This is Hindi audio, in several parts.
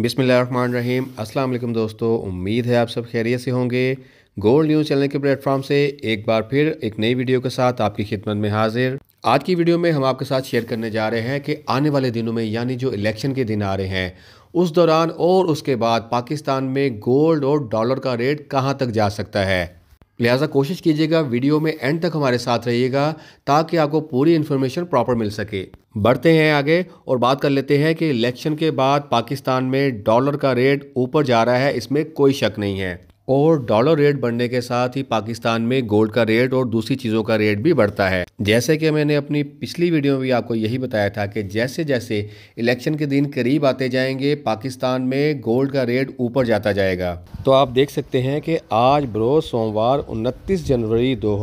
बिसमीम अस्सलाम दोस्तों उम्मीद है आप सब खैरियत से होंगे गोल्ड न्यूज़ चैनल के प्लेटफॉर्म से एक बार फिर एक नई वीडियो के साथ आपकी खिदमत में हाजिर आज की वीडियो में हम आपके साथ शेयर करने जा रहे हैं कि आने वाले दिनों में यानी जो इलेक्शन के दिन आ रहे हैं उस दौरान और उसके बाद पाकिस्तान में गोल्ड और डॉलर का रेट कहाँ तक जा सकता है लिहाजा कोशिश कीजिएगा वीडियो में एंड तक हमारे साथ रहिएगा ताकि आपको पूरी इन्फॉर्मेशन प्रॉपर मिल सके बढ़ते हैं आगे और बात कर लेते हैं कि इलेक्शन के बाद पाकिस्तान में डॉलर का रेट ऊपर जा रहा है इसमें कोई शक नहीं है और डॉलर रेट बढ़ने के साथ ही पाकिस्तान में गोल्ड का रेट और दूसरी चीज़ों का रेट भी बढ़ता है जैसे कि मैंने अपनी पिछली वीडियो में भी आपको यही बताया था कि जैसे जैसे इलेक्शन के दिन करीब आते जाएंगे पाकिस्तान में गोल्ड का रेट ऊपर जाता जाएगा तो आप देख सकते हैं कि आज बरोज सोमवार उनतीस जनवरी दो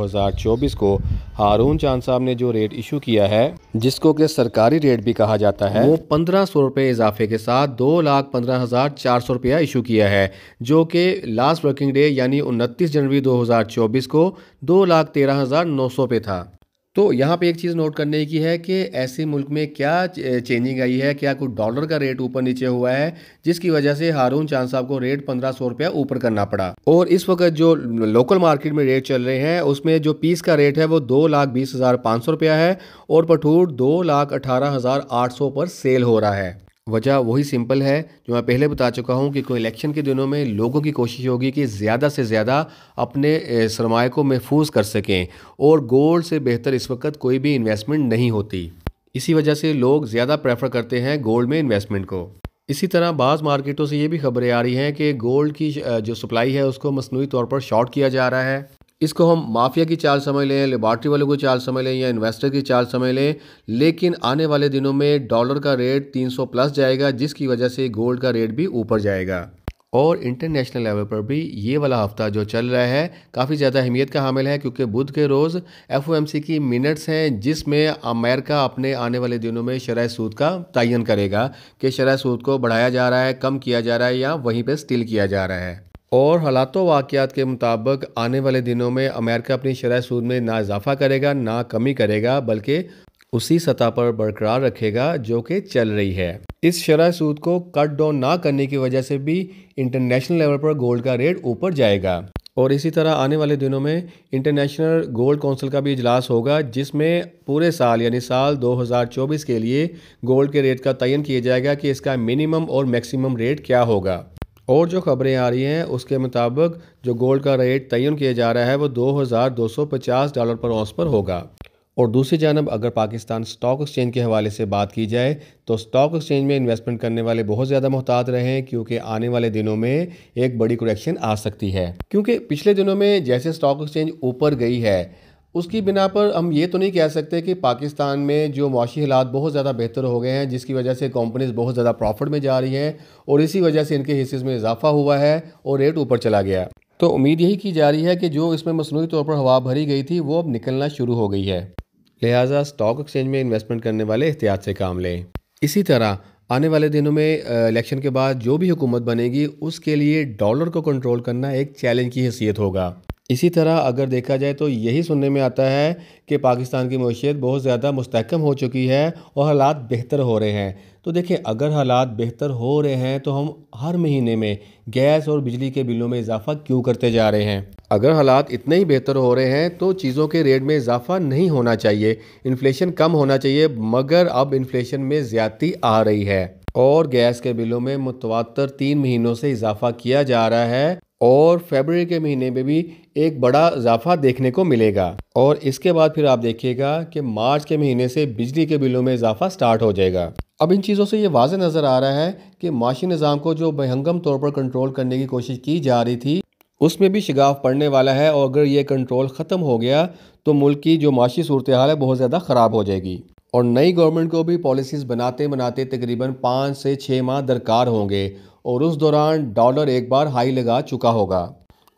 को हारून चांद साहब ने जो रेट इशू किया है जिसको कि सरकारी रेट भी कहा जाता है वो पंद्रह सौ इजाफे के साथ दो लाख पंद्रह हज़ार चार सौ रुपया इशू किया है जो कि लास्ट वर्किंग डे यानी 29 जनवरी 2024 को दो लाख तेरह हज़ार नौ सौ पे था तो यहाँ पे एक चीज़ नोट करने की है कि ऐसे मुल्क में क्या चेंजिंग आई है क्या कुछ डॉलर का रेट ऊपर नीचे हुआ है जिसकी वजह से हारून चांद साहब को रेट पंद्रह सौ रुपया ऊपर करना पड़ा और इस वक्त जो लोकल मार्केट में रेट चल रहे हैं उसमें जो पीस का रेट है वो दो लाख बीस हज़ार पाँच सौ रुपया है और पठूर दो लाख अठारह हज़ार आठ सौ पर सेल हो रहा है वजह वही सिंपल है जो मैं पहले बता चुका हूँ कि कोई इलेक्शन के दिनों में लोगों की कोशिश होगी कि ज़्यादा से ज़्यादा अपने सरमाए को महफूज कर सकें और गोल्ड से बेहतर इस वक्त कोई भी इन्वेस्टमेंट नहीं होती इसी वजह से लोग ज़्यादा प्रेफर करते हैं गोल्ड में इन्वेस्टमेंट को इसी तरह बाज़ मार्केटों से ये भी खबरें आ रही हैं कि गोल्ड की जो सप्लाई है उसको मसनू तौर पर शॉर्ट किया जा रहा है इसको हम माफिया की चाल समझ लें लेबार्ट्री वालों की चाल समझ लें या इन्वेस्टर की चाल समझ लें लेकिन आने वाले दिनों में डॉलर का रेट 300 प्लस जाएगा जिसकी वजह से गोल्ड का रेट भी ऊपर जाएगा और इंटरनेशनल लेवल पर भी ये वाला हफ्ता जो चल रहा है काफ़ी ज़्यादा अहमियत का हामिल है क्योंकि बुध के रोज़ एफ की मिनट्स हैं जिसमें अमेरिका अपने आने वाले दिनों में शरह सूद का तयन करेगा कि शरह सूद को बढ़ाया जा रहा है कम किया जा रहा है या वहीं पर स्टिल किया जा रहा है और हालातों वाक़ात के मुताबिक आने वाले दिनों में अमेरिका अपनी शरह सूद में ना इजाफ़ा करेगा ना कमी करेगा बल्कि उसी सतह पर बरकरार रखेगा जो कि चल रही है इस शरह सूद को कट डाउन ना करने की वजह से भी इंटरनेशनल लेवल पर गोल्ड का रेट ऊपर जाएगा और इसी तरह आने वाले दिनों में इंटरनेशनल गोल्ड काउंसिल का भी इजलास होगा जिसमें पूरे साल यानी साल 2024 के लिए गोल्ड के रेट का तयन किया जाएगा कि इसका मिनिमम और मैक्सिमम रेट क्या होगा और जो खबरें आ रही हैं उसके मुताबिक जो गोल्ड का रेट तयन किया जा रहा है वो 2250 डॉलर पर औस पर होगा और दूसरी जानब अगर पाकिस्तान स्टॉक एक्सचेंज के हवाले से बात की जाए तो स्टॉक एक्सचेंज में इन्वेस्टमेंट करने वाले बहुत ज़्यादा मोहतात हैं क्योंकि आने वाले दिनों में एक बड़ी क्रेक्शन आ सकती है क्योंकि पिछले दिनों में जैसे स्टॉक एक्सचेंज ऊपर गई है उसकी बिना पर हम ये तो नहीं कह सकते कि पाकिस्तान में जो माशी हालात बहुत ज़्यादा बेहतर हो गए हैं जिसकी वजह से कंपनीज बहुत ज़्यादा प्रॉफिट में जा रही हैं और इसी वजह से इनके हिस्से में इजाफा हुआ है और रेट ऊपर चला गया तो उम्मीद यही की जा रही है कि जो इसमें मसनू तौर पर हवा भरी गई थी वो अब निकलना शुरू हो गई है लिहाजा स्टॉक एक्सचेंज में इन्वेस्टमेंट करने वाले एहतियात से काम लें इसी तरह आने वाले दिनों में इलेक्शन के बाद जो भी हुकूमत बनेगी उसके लिए डॉलर को कंट्रोल करना एक चैलेंज की हैसियत होगा इसी तरह अगर देखा जाए तो यही सुनने में आता है कि पाकिस्तान की मैशियत बहुत ज़्यादा मुस्तकम हो चुकी है और हालात बेहतर हो रहे हैं तो देखें अगर हालात बेहतर हो रहे हैं तो हम हर महीने में गैस और बिजली के बिलों में इजाफा क्यों करते जा रहे हैं अगर हालात इतने ही बेहतर हो रहे हैं तो चीज़ों के रेट में इजाफा नहीं होना चाहिए इन्फ्लेशन कम होना चाहिए मगर अब इन्फ्लेशन में ज़्यादती आ रही है और गैस के बिलों में मुतवा तीन महीनों से इजाफा किया जा रहा है और फेबररी के महीने में भी एक बड़ा इजाफा देखने को मिलेगा और इसके बाद फिर आप देखिएगा कि मार्च के महीने से बिजली के बिलों में इजाफा स्टार्ट हो जाएगा अब इन चीज़ों से ये वाज नज़र आ रहा है कि माशी निज़ाम को जो बहंगम तौर पर कंट्रोल करने की कोशिश की जा रही थी उसमें भी शिगाफ पड़ने वाला है और अगर ये कंट्रोल ख़त्म हो गया तो मुल्क की जो माशी सूरत हाल है बहुत ज़्यादा ख़राब हो जाएगी और नई गवर्नमेंट को भी पॉलिसीज़ बनाते बनाते तकरीबन पाँच से छः माह दरकार होंगे और उस दौरान डॉलर एक बार हाई लगा चुका होगा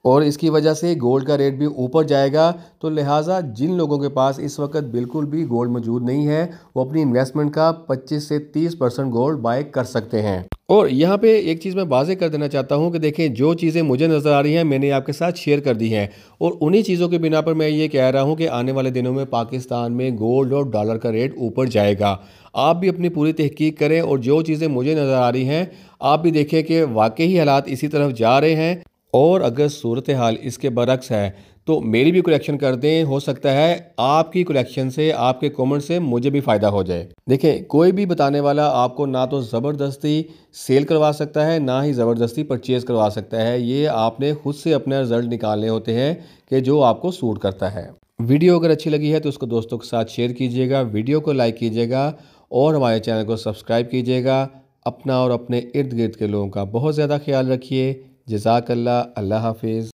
और इसकी वजह से गोल्ड का रेट भी ऊपर जाएगा तो लिहाजा जिन लोगों के पास इस वक्त बिल्कुल भी गोल्ड मौजूद नहीं है वो अपनी इन्वेस्टमेंट का 25 से 30 परसेंट गोल्ड बाय कर सकते हैं और यहाँ पे एक चीज़ मैं वाजे कर देना चाहता हूँ कि देखें जो चीज़ें मुझे नज़र आ रही हैं मैंने आपके साथ शेयर कर दी हैं और उन्हीं चीज़ों के बिना पर मैं ये कह रहा हूँ कि आने वाले दिनों में पाकिस्तान में गोल्ड और डॉलर का रेट ऊपर जाएगा आप भी अपनी पूरी तहकीक करें और जो चीज़ें मुझे नज़र आ रही हैं आप भी देखें कि वाकई हालात इसी तरफ जा रहे हैं और अगर सूरत हाल इसके बरक्स है तो मेरी भी कलेक्शन कर दें हो सकता है आपकी कलेक्शन से आपके कमेंट से मुझे भी फ़ायदा हो जाए देखें कोई भी बताने वाला आपको ना तो ज़बरदस्ती सेल करवा सकता है ना ही ज़बरदस्ती परचेज़ करवा सकता है ये आपने खुद से अपने रिज़ल्ट निकालने होते हैं कि जो आपको सूट करता है वीडियो अगर अच्छी लगी है तो उसको दोस्तों के साथ शेयर कीजिएगा वीडियो को लाइक कीजिएगा और हमारे चैनल को सब्सक्राइब कीजिएगा अपना और अपने इर्द गिर्द के लोगों का बहुत ज़्यादा ख्याल रखिए جزاک اللہ اللہ حافظ